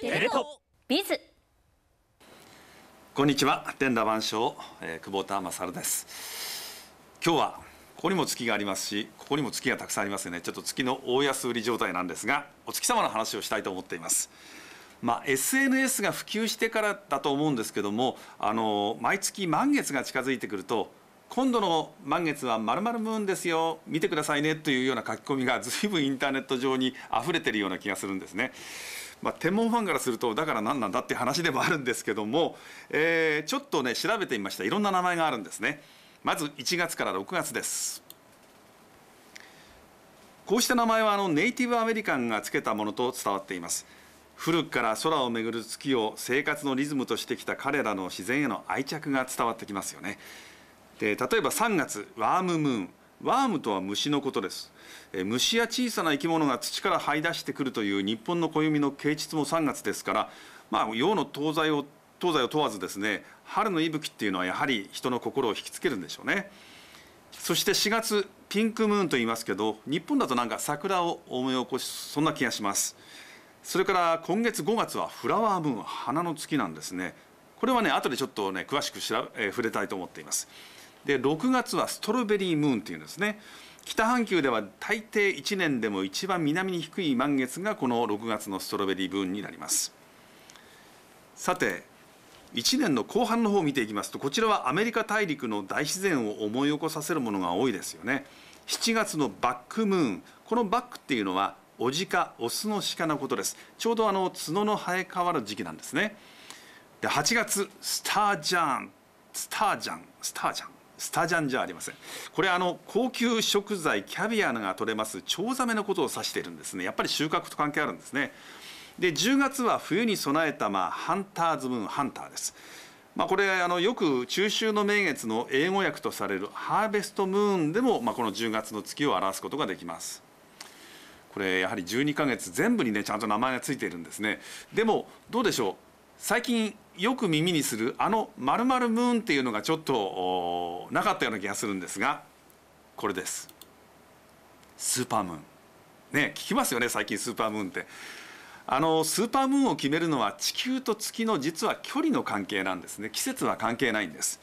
テレトビズこんにちは天羅万象、えー、久保田勝です今日はここにも月がありますしここにも月がたくさんありますよねちょっと月の大安売り状態なんですがお月様の話をしたいと思っていますまあ、SNS が普及してからだと思うんですけどもあの毎月満月が近づいてくると今度の満月はまるムーンですよ見てくださいねというような書き込みがずいぶんインターネット上に溢れているような気がするんですね。まあ、天文ファンからするとだから何なんだって話でもあるんですけども、えー、ちょっとね調べてみましたいろんな名前があるんですねまず1月から6月ですこうした名前はあのネイティブアメリカンがつけたものと伝わっています古くから空をめぐる月を生活のリズムとしてきた彼らの自然への愛着が伝わってきますよねで例えば3月ワームムーンワームとは虫のことです虫や小さな生き物が土から這い出してくるという日本の暦の啓蟄も3月ですから、まあ、洋の東西を東西を問わずですね春の息吹っていうのはやはり人の心を引きつけるんでしょうねそして4月ピンクムーンと言いますけど日本だとなんか桜を思い起こしそんな気がしますそれから今月5月はフラワームーン花の月なんですねこれはね後でちょっとね詳しく調べ、えー、触れたいと思っていますで6月はストロベリームーンっていうんですね北半球では大抵1年でも一番南に低い満月がこの6月のストロベリームーンになりますさて1年の後半の方を見ていきますとこちらはアメリカ大陸の大自然を思い起こさせるものが多いですよね7月のバックムーンこのバックっていうのはオジカオスの鹿のことですちょうどあの角の生え変わる時期なんですねで8月スタージャンスタージャンスタージャンスタジャンじゃありませんこれあの高級食材キャビアが取れますチョウザメのことを指しているんですねやっぱり収穫と関係あるんですねで10月は冬に備えた、まあ、ハンターズムーンハンターです、まあ、これあのよく中秋の名月の英語訳とされるハーベストムーンでも、まあ、この10月の月を表すことができますこれやはり12ヶ月全部にねちゃんと名前がついているんですねでもどうでしょう最近よく耳にするあの〇〇ムーンっていうのがちょっとなかったような気がするんですがこれですスーパームーンね聞きますよね最近スーパームーンってあのスーパームーンを決めるのは地球と月の実は距離の関係なんですね季節は関係ないんです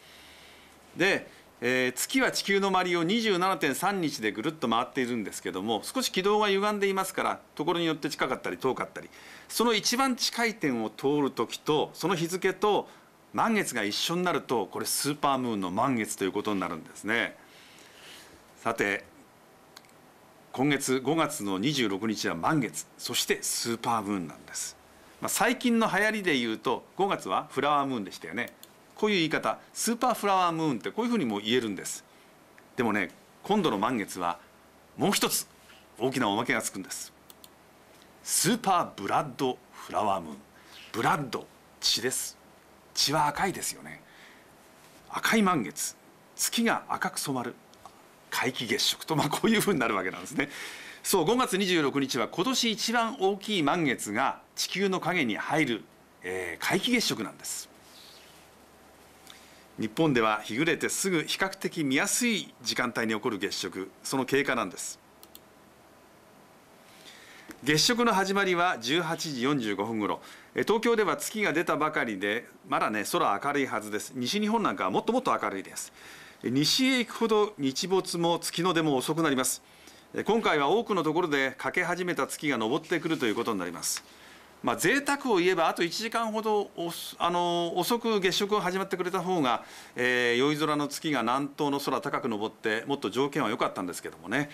でえー、月は地球の周りを27.3日でぐるっと回っているんですけども少し軌道が歪んでいますからところによって近かったり遠かったりその一番近い点を通る時とその日付と満月が一緒になるとこれスーパームーンの満月ということになるんですねさて今月5月の26日は満月そしてスーパームーンなんです、まあ、最近の流行りで言うと5月はフラワームーンでしたよねこういう言い方スーパーフラワームーンってこういうふうにも言えるんですでもね今度の満月はもう一つ大きなおまけがつくんですスーパーブラッドフラワームーンブラッド血です血は赤いですよね赤い満月月が赤く染まる皆既月食と、まあ、こういうふうになるわけなんですねそう5月26日は今年一番大きい満月が地球の影に入る、えー、皆既月食なんです日本では日暮れてすぐ比較的見やすい時間帯に起こる月食その経過なんです月食の始まりは18時45分ご頃東京では月が出たばかりでまだね空明るいはずです西日本なんかはもっともっと明るいです西へ行くほど日没も月の出も遅くなります今回は多くのところで欠け始めた月が昇ってくるということになりますまあ、贅沢を言えばあと1時間ほどあの遅く月食が始まってくれた方が、えー、宵空の月が南東の空高く昇ってもっと条件は良かったんですけどもね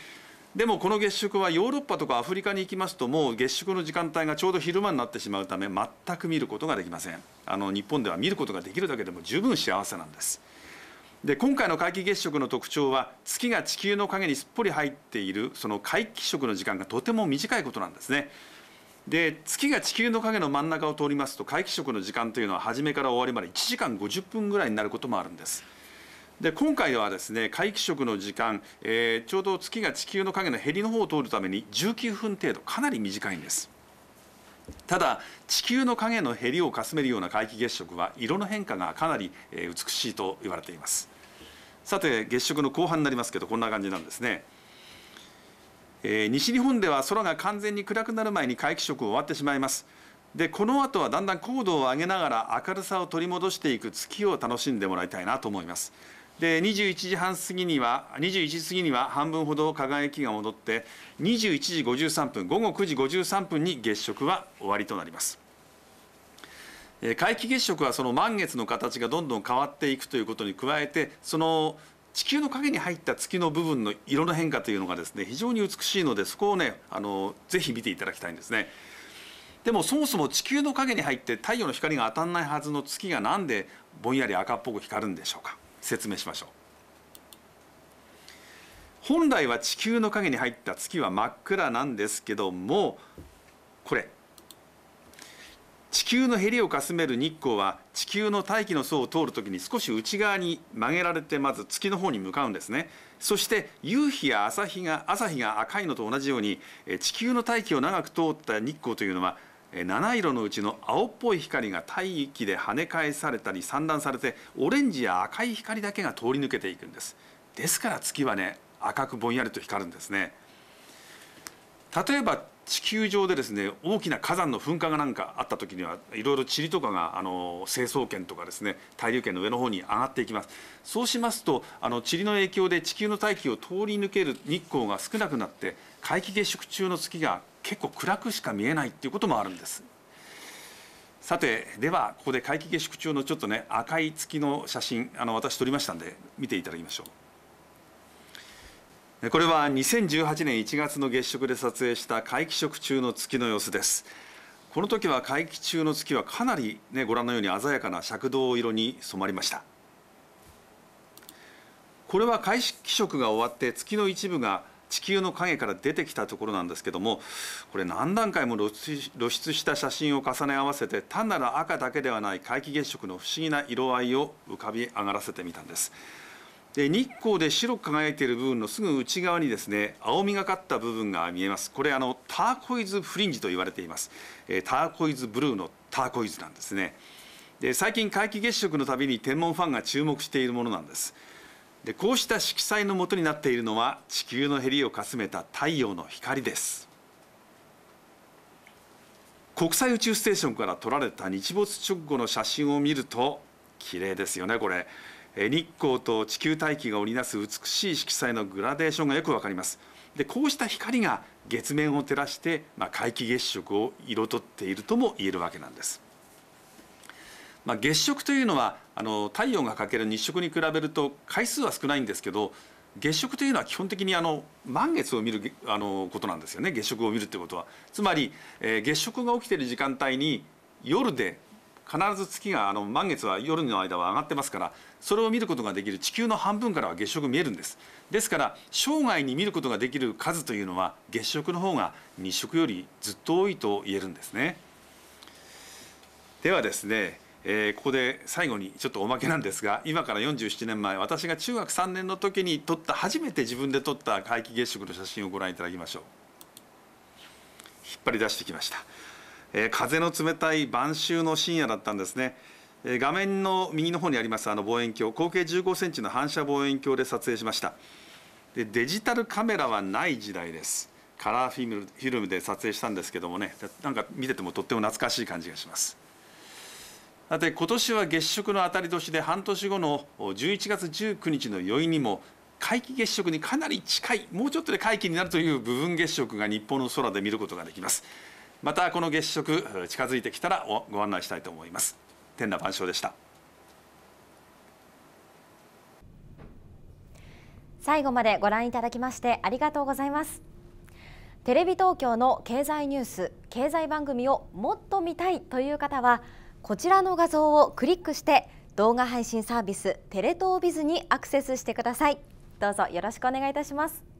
でもこの月食はヨーロッパとかアフリカに行きますともう月食の時間帯がちょうど昼間になってしまうため全く見ることができませんあの日本では見ることができるだけでも十分幸せなんですで今回の皆既月食の特徴は月が地球の影にすっぽり入っているその皆既食の時間がとても短いことなんですねで月が地球の影の真ん中を通りますと皆既食の時間というのは初めから終わりまで1時間50分ぐらいになることもあるんです。で今回はですね皆既食の時間、えー、ちょうど月が地球の影のへりの方を通るために19分程度かなり短いんですただ地球の影のへりをかすめるような皆既月食は色の変化がかなり、えー、美しいと言われていますさて月食の後半になりますけどこんな感じなんですねえー、西日本では空が完全に暗くなる前に皆既食を終わってしまいますでこの後はだんだん高度を上げながら明るさを取り戻していく月を楽しんでもらいたいなと思いますで21時半過ぎには21時過ぎには半分ほど輝きが戻って21時53分午後9時53分に月食は終わりとなります皆既月食はその満月の形がどんどん変わっていくということに加えてその地球の影に入った月の部分の色の変化というのがですね非常に美しいのでそこをねあのぜひ見ていただきたいんですねでもそもそも地球の影に入って太陽の光が当たらないはずの月がなんでぼんやり赤っぽく光るんでしょうか説明しましょう本来は地球の影に入った月は真っ暗なんですけどもこれ地球のヘリをかすめる日光は地球の大気の層を通るときに少し内側に曲げられてまず月の方に向かうんですねそして夕日や朝日が朝日が赤いのと同じように地球の大気を長く通った日光というのは七色のうちの青っぽい光が大気で跳ね返されたり散乱されてオレンジや赤い光だけが通り抜けていくんですですから月はね赤くぼんやりと光るんですね例えば地球上でですね大きな火山の噴火がなんかあった時にはいろいろ塵とかがあの成層圏とかですね大流圏の上の方に上がっていきますそうしますとあの塵の影響で地球の大気を通り抜ける日光が少なくなって皆既月食中の月が結構暗くしか見えないっていうこともあるんですさてではここで皆既月食中のちょっとね赤い月の写真あの私撮りましたんで見ていただきましょうこれは2018年1月の月食で撮影した皆既食中の月の様子ですこの時は皆既中の月はかなり、ね、ご覧のように鮮やかな赤銅色に染まりましたこれは皆既食が終わって月の一部が地球の影から出てきたところなんですけどもこれ何段階も露出した写真を重ね合わせて単なる赤だけではない皆既月食の不思議な色合いを浮かび上がらせてみたんですで日光で白く輝いている部分のすぐ内側にですね青みがかった部分が見えますこれあのターコイズフリンジと言われています、えー、ターコイズブルーのターコイズなんですねで最近皆既月食のたびに天文ファンが注目しているものなんですでこうした色彩のもとになっているのは地球のへりをかすめた太陽の光です国際宇宙ステーションから撮られた日没直後の写真を見ると綺麗ですよねこれ日光と地球大気が織りなす美しい色彩のグラデーションがよくわかりますでこうした光が月面を照らして、まあ、皆既月食を彩っているとも言えるわけなんです、まあ、月食というのはあの太陽が欠ける日食に比べると回数は少ないんですけど月食というのは基本的にあの満月を見るあのことなんですよね月食を見るということはつまり、えー、月食が起きている時間帯に夜で必ず月があの満月は夜の間は上がってますからそれを見ることができる地球の半分からは月食見えるんですですから生涯に見ることができる数というのは月食の方が日食よりずっと多いと言えるんですねではですねえー、ここで最後にちょっとおまけなんですが今から47年前私が中学3年の時に撮った初めて自分で撮った皆既月食の写真をご覧いただきましょう引っ張り出してきましたえー、風の冷たい晩秋の深夜だったんですね、えー、画面の右の方にありますあの望遠鏡口径15センチの反射望遠鏡で撮影しましたでデジタルカメラはない時代ですカラーフィルムフィルムで撮影したんですけどもねなんか見ててもとっても懐かしい感じがしますさて今年は月食の当たり年で半年後の11月19日の宵にも皆既月食にかなり近いもうちょっとで皆既になるという部分月食が日本の空で見ることができますまたこの月食近づいてきたらご案内したいと思います天羅万象でした最後までご覧いただきましてありがとうございますテレビ東京の経済ニュース経済番組をもっと見たいという方はこちらの画像をクリックして動画配信サービステレ東ビズにアクセスしてくださいどうぞよろしくお願いいたします